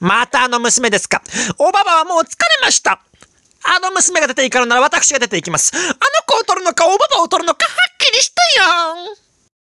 またあの娘ですか。おばばはもう疲れました。あの娘が出ていかんなら私が出ていきます。あの子を取るのか、おばばを取るのか、はっきりしたよ